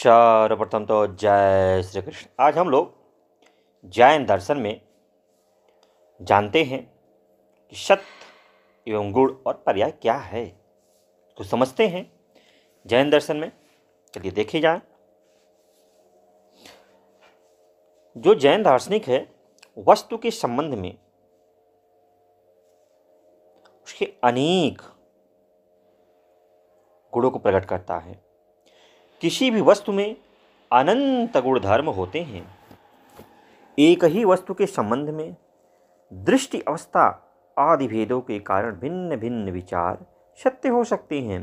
सर्वप्रथम तो जय श्री कृष्ण आज हम लोग जैन दर्शन में जानते हैं कि सत्य एवं गुण और पर्याय क्या है तो समझते हैं जैन दर्शन में चलिए देखे जाए जो जैन दार्शनिक है वस्तु के संबंध में उसके अनेक गुणों को प्रकट करता है किसी भी वस्तु में अनंत गुण धर्म होते हैं एक ही वस्तु के संबंध में दृष्टि अवस्था आदि भेदों के कारण भिन्न भिन्न विचार सत्य हो सकते हैं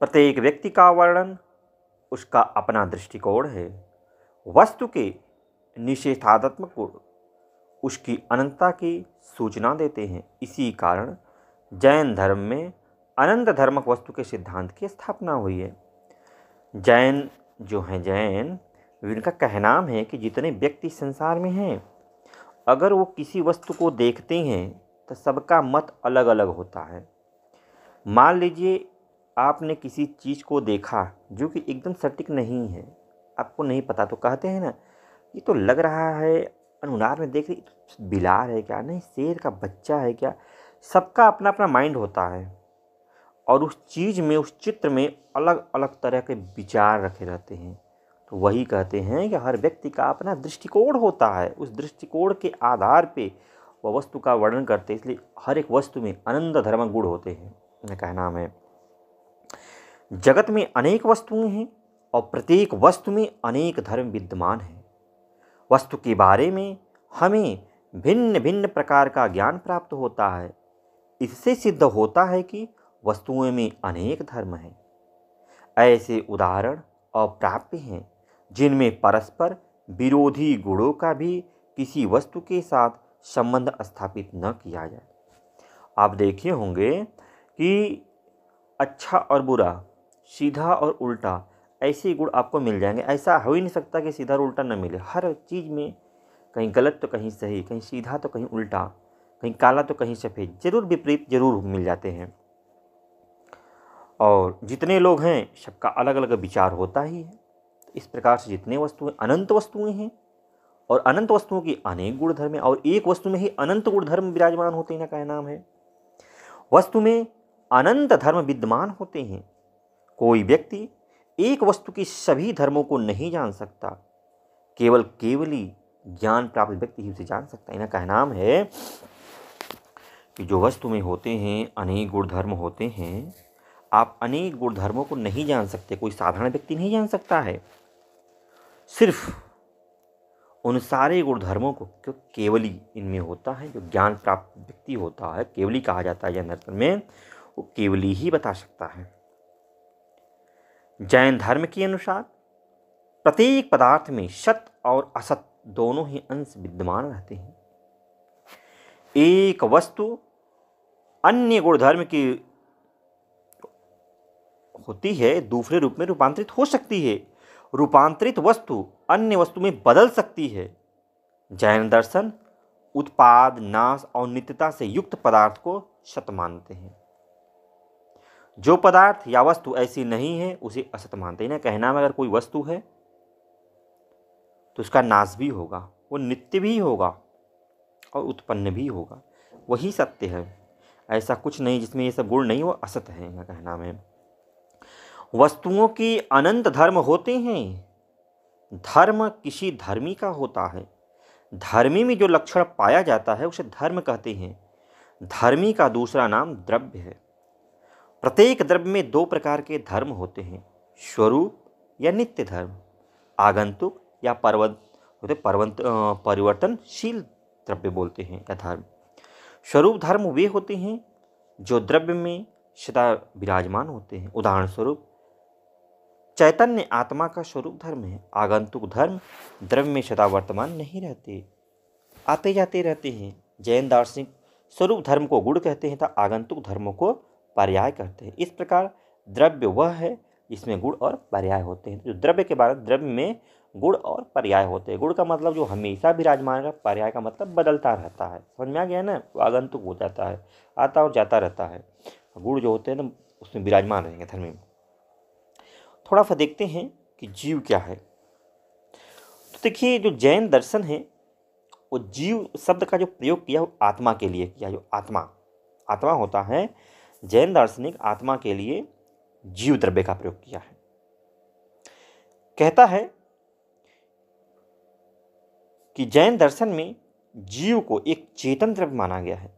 प्रत्येक व्यक्ति का वर्णन उसका अपना दृष्टिकोण है वस्तु के निषेधात्मक गुण उसकी अनंतता की सूचना देते हैं इसी कारण जैन धर्म में अनंत धर्मक वस्तु के सिद्धांत की स्थापना हुई है जैन जो हैं जैन इनका कहनाम है कि जितने व्यक्ति संसार में हैं अगर वो किसी वस्तु को देखते हैं तो सबका मत अलग अलग होता है मान लीजिए आपने किसी चीज़ को देखा जो कि एकदम सटीक नहीं है आपको नहीं पता तो कहते हैं ना ये तो लग रहा है अनुनार में देख रही बिलार है क्या नहीं शेर का बच्चा है क्या सबका अपना अपना माइंड होता है और उस चीज़ में उस चित्र में अलग अलग तरह के विचार रखे रहते हैं तो वही कहते हैं कि हर व्यक्ति का अपना दृष्टिकोण होता है उस दृष्टिकोण के आधार पे वह वस्तु का वर्णन करते हैं इसलिए हर एक वस्तु में अनंत धर्म गुण होते हैं इन्हें कहना है जगत में अनेक वस्तुएं हैं और प्रत्येक वस्तु में अनेक धर्म विद्यमान हैं वस्तु के बारे में हमें भिन्न भिन्न प्रकार का ज्ञान प्राप्त होता है इससे सिद्ध होता है कि वस्तुओं में अनेक धर्म हैं ऐसे उदाहरण अप्राप्य हैं जिनमें परस्पर विरोधी गुणों का भी किसी वस्तु के साथ संबंध स्थापित न किया जाए आप देखे होंगे कि अच्छा और बुरा सीधा और उल्टा ऐसे गुण आपको मिल जाएंगे ऐसा हो ही नहीं सकता कि सीधा और उल्टा न मिले हर चीज़ में कहीं गलत तो कहीं सही कहीं सीधा तो कहीं उल्टा कहीं काला तो कहीं सफ़ेद ज़रूर विपरीत ज़रूर मिल जाते हैं और जितने लोग हैं सबका अलग अलग विचार होता ही है तो इस प्रकार से जितने वस्तुएं अनंत वस्तुएं हैं और अनंत वस्तुओं की अनेक गुणधर्म है और एक वस्तु में ही अनंत गुणधर्म विराजमान होते हैं का नाम है वस्तु में अनंत धर्म विद्यमान होते हैं कोई व्यक्ति एक वस्तु की सभी धर्मों को नहीं जान सकता केवल केवली ज्ञान प्राप्त व्यक्ति ही उसे जान सकता है इन्हें नाम है कि जो वस्तु में होते हैं अनेक गुणधर्म होते हैं आप अनेक गुणधर्मों को नहीं जान सकते कोई साधारण व्यक्ति नहीं जान सकता है सिर्फ उन सारे गुणधर्मों को क्यों केवली इनमें होता है जो ज्ञान प्राप्त व्यक्ति होता है केवली कहा जाता है जैन धर्म में वो केवली ही बता सकता है जैन धर्म के अनुसार प्रत्येक पदार्थ में सत और असत दोनों ही अंश विद्यमान रहते हैं एक वस्तु अन्य गुणधर्म की होती है दूसरे रूप में रूपांतरित हो सकती है रूपांतरित वस्तु अन्य वस्तु में बदल सकती है जैन दर्शन उत्पाद नाश और नित्यता से युक्त पदार्थ को सत मानते हैं जो पदार्थ या वस्तु ऐसी नहीं है उसे असत मानते हैं ना कहना में अगर कोई वस्तु है तो उसका नाश भी होगा वो नित्य भी होगा और उत्पन्न भी होगा वही सत्य है ऐसा कुछ नहीं जिसमें ये सब गुण नहीं वो असत है कहना में वस्तुओं की अनंत धर्म होते हैं धर्म किसी धर्मी का होता है धर्मी में जो लक्षण पाया जाता है उसे धर्म कहते हैं धर्मी का दूसरा नाम द्रव्य है प्रत्येक द्रव्य में दो प्रकार के धर्म होते हैं स्वरूप या नित्य धर्म आगंतुक या पर्वत होते पर्वत परिवर्तनशील द्रव्य बोलते हैं या धर्म स्वरूप धर्म वे होते हैं जो द्रव्य में सदा विराजमान होते हैं उदाहरण स्वरूप चैतन्य आत्मा का स्वरूप धर्म है आगंतुक धर्म द्रव्य में सदा वर्तमान नहीं रहते आते जाते रहते हैं जैन दार्शनिक स्वरूप धर्म को गुण कहते हैं तथा आगंतुक धर्मों को पर्याय कहते हैं इस प्रकार द्रव्य वह है जिसमें गुण और पर्याय होते हैं जो द्रव्य के बारे द्रव्य में गुण और पर्याय होते हैं गुण का मतलब जो हमेशा विराजमान है पर्याय का मतलब बदलता रहता है समझ में आ गया ना वो आगंतुक हो जाता है आता और जाता रहता है गुण जो होते हैं ना उसमें विराजमान रहेंगे धर्म में थोड़ा सा देखते हैं कि जीव क्या है तो देखिए जो जैन दर्शन है वो जीव शब्द का जो प्रयोग किया वो आत्मा के लिए किया जो आत्मा आत्मा होता है जैन दार्शनिक आत्मा के लिए जीव द्रव्य का प्रयोग किया है कहता है कि जैन दर्शन में जीव को एक चेतन द्रव्य माना गया है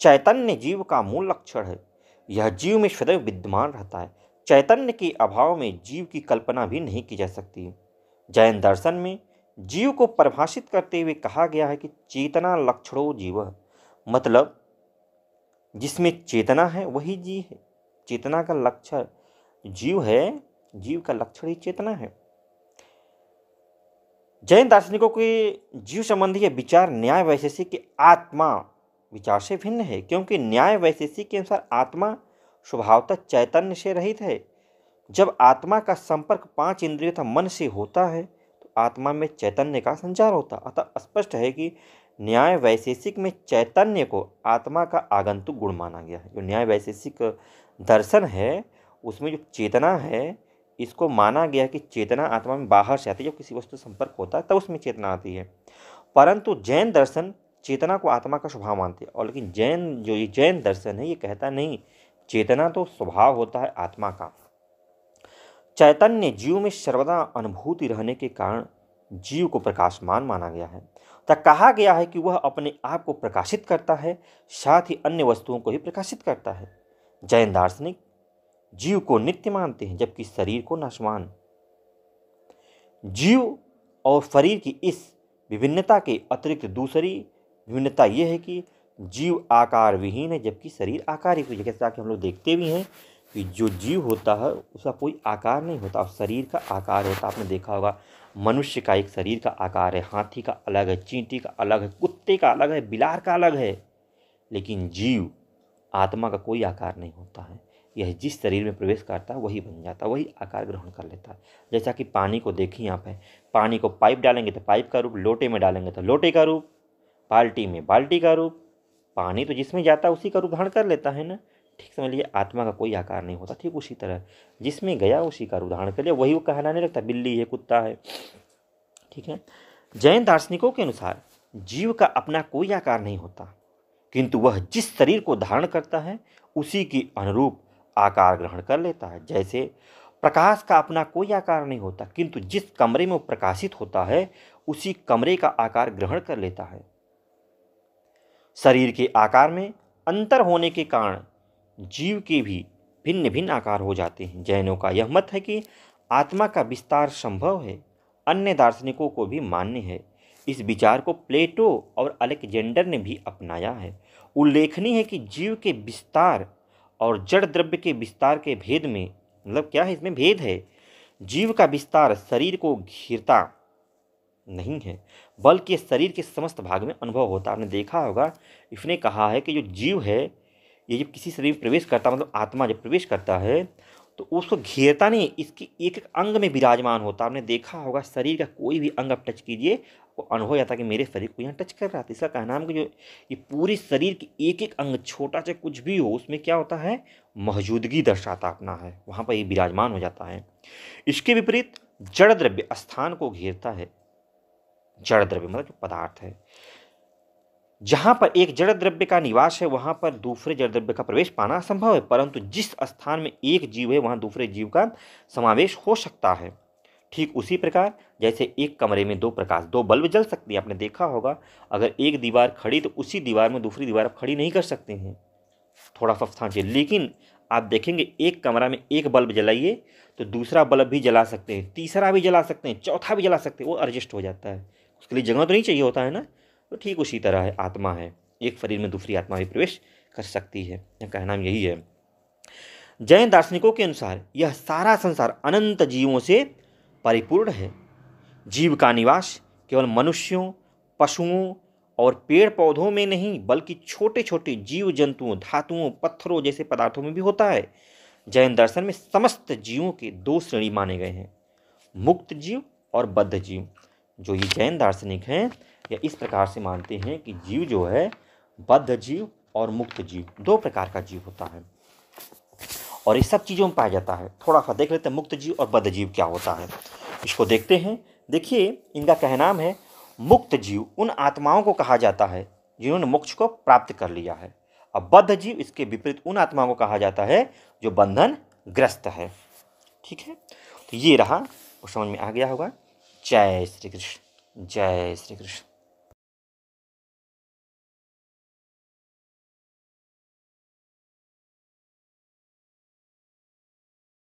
चैतन्य जीव का मूल लक्षण है यह जीव में सदैव विद्यमान रहता है चैतन्य के अभाव में जीव की कल्पना भी नहीं की जा सकती जैन दर्शन में जीव को परिभाषित करते हुए कहा गया है कि चेतना लक्षणों जीव मतलब जिसमें चेतना है वही जीव है चेतना का लक्षण जीव है जीव का लक्षण ही चेतना है जैन दार्शनिकों के जीव संबंधी विचार न्याय वैशेषिक के आत्मा विचार से भिन्न है क्योंकि न्याय वैशेषिक के अनुसार आत्मा स्वभावतः चैतन्य से रहित है जब आत्मा का संपर्क पांच इंद्रियों तथा मन से होता है तो आत्मा में चैतन्य का संचार होता अतः स्पष्ट है कि न्याय वैशेषिक में चैतन्य को आत्मा का आगंतुक गुण माना गया है जो न्याय वैशेषिक दर्शन है उसमें जो चेतना है इसको माना गया कि चेतना आत्मा में बाहर से आती है जब किसी वस्तु संपर्क होता है तब तो उसमें चेतना आती है परंतु जैन दर्शन चेतना को आत्मा का स्वभाव मानते हैं और लेकिन जैन जो ये जैन दर्शन है ये कहता नहीं चेतना तो स्वभाव होता है आत्मा का चैतन्य जीव में सर्वदा अनुभूति रहने के कारण जीव को प्रकाशमान माना गया है तथा कहा गया है कि वह अपने आप को प्रकाशित करता है साथ ही अन्य वस्तुओं को भी प्रकाशित करता है जैन दार्शनिक जीव को नित्य मानते हैं जबकि शरीर को नाशवान जीव और शरीर की इस विभिन्नता के अतिरिक्त दूसरी विभिन्नता यह है कि जीव आकार विहीन है जबकि शरीर आकार ही जैसा कि हम लोग देखते भी हैं कि जो जीव होता है उसका कोई आकार नहीं होता और शरीर का आकार होता आपने देखा होगा मनुष्य का एक शरीर का आकार है हाथी का अलग है चींटी का अलग है कुत्ते का अलग है बिलार का अलग है लेकिन जीव आत्मा का कोई आकार नहीं होता है यह जिस शरीर में प्रवेश करता है वही बन जाता है वही आकार ग्रहण कर लेता है जैसा कि पानी को देखिए आप हैं पानी को पाइप डालेंगे तो पाइप का रूप लोटे में डालेंगे तो लोटे का रूप बाल्टी में बाल्टी का रूप पानी तो जिसमें जाता है उसी का रूप धारण कर लेता है ना ठीक समझ लीजिए आत्मा का कोई आकार नहीं होता ठीक उसी तरह जिसमें गया उसी का रूप धारण कर लिया वही वो कहलाने लगता बिल्ली है कुत्ता है ठीक है जैन दार्शनिकों के अनुसार जीव का अपना कोई आकार नहीं होता किंतु वह जिस शरीर को धारण करता है उसी के अनुरूप आकार ग्रहण कर लेता है जैसे प्रकाश का अपना कोई आकार नहीं होता किंतु जिस कमरे में वो प्रकाशित होता है उसी कमरे का आकार ग्रहण कर लेता है शरीर के आकार में अंतर होने के कारण जीव के भी भिन्न भिन्न आकार हो जाते हैं जैनों का यह मत है कि आत्मा का विस्तार संभव है अन्य दार्शनिकों को भी मान्य है इस विचार को प्लेटो और अलेक्जेंडर ने भी अपनाया है उल्लेखनीय है कि जीव के विस्तार और जड़ द्रव्य के विस्तार के भेद में मतलब क्या है इसमें भेद है जीव का विस्तार शरीर को घिरता नहीं है बल्कि शरीर के समस्त भाग में अनुभव होता है आपने देखा होगा इसने कहा है कि जो जीव है ये जब किसी शरीर में प्रवेश करता मतलब आत्मा जब प्रवेश करता है तो उसको घेरता नहीं इसकी एक एक अंग में विराजमान होता आपने देखा होगा शरीर का कोई भी अंग आप टच कीजिए वो अनुभव जाता है कि मेरे शरीर को यहाँ टच कर रहा था इसका कहना है कि जो ये पूरे शरीर के एक एक अंग छोटा चाहे कुछ भी हो उसमें क्या होता है मौजूदगी दर्शाता अपना है वहाँ पर ये विराजमान हो जाता है इसके विपरीत जड़ द्रव्य स्थान को घेरता है जड़ द्रव्य मतलब जो पदार्थ है जहाँ पर एक जड़ द्रव्य का निवास है वहाँ पर दूसरे जड़ द्रव्य का प्रवेश पाना असंभव है परंतु जिस स्थान में एक जीव है वहाँ दूसरे जीव का समावेश हो सकता है ठीक उसी प्रकार जैसे एक कमरे में दो प्रकाश दो बल्ब जल सकते हैं आपने देखा होगा अगर एक दीवार खड़ी तो उसी दीवार में दूसरी दीवार आप खड़ी नहीं कर सकते हैं थोड़ा सा स्थान चाहिए लेकिन आप देखेंगे एक कमरा में एक बल्ब जलाइए तो दूसरा बल्ब भी जला सकते हैं तीसरा भी जला सकते हैं चौथा भी जला सकते हैं वो एडजस्ट हो जाता है उसके लिए जगह तो नहीं चाहिए होता है ना तो ठीक उसी तरह है आत्मा है एक शरीर में दूसरी आत्मा भी प्रवेश कर सकती है कहना यही है जैन दार्शनिकों के अनुसार यह सारा संसार अनंत जीवों से परिपूर्ण है जीव का निवास केवल मनुष्यों पशुओं और पेड़ पौधों में नहीं बल्कि छोटे छोटे जीव जंतुओं धातुओं पत्थरों जैसे पदार्थों में भी होता है जैन दर्शन में समस्त जीवों के दो श्रेणी माने गए हैं मुक्त जीव और बद्ध जीव जो ये जैन दार्शनिक हैं या इस प्रकार से मानते हैं कि जीव जो है बद्ध जीव और मुक्त जीव दो प्रकार का जीव होता है और ये सब चीज़ों में पाया जाता है थोड़ा सा देख लेते हैं मुक्त जीव और बद्ध जीव क्या होता है इसको देखते हैं देखिए इनका कहना है मुक्त जीव उन आत्माओं को कहा जाता है जिन्होंने मोक्ष को प्राप्त कर लिया है अब बद्ध जीव इसके विपरीत उन आत्माओं को कहा जाता है जो बंधन ग्रस्त है ठीक है तो ये रहा वो समझ में आ गया होगा जय श्री कृष्ण जय श्री कृष्ण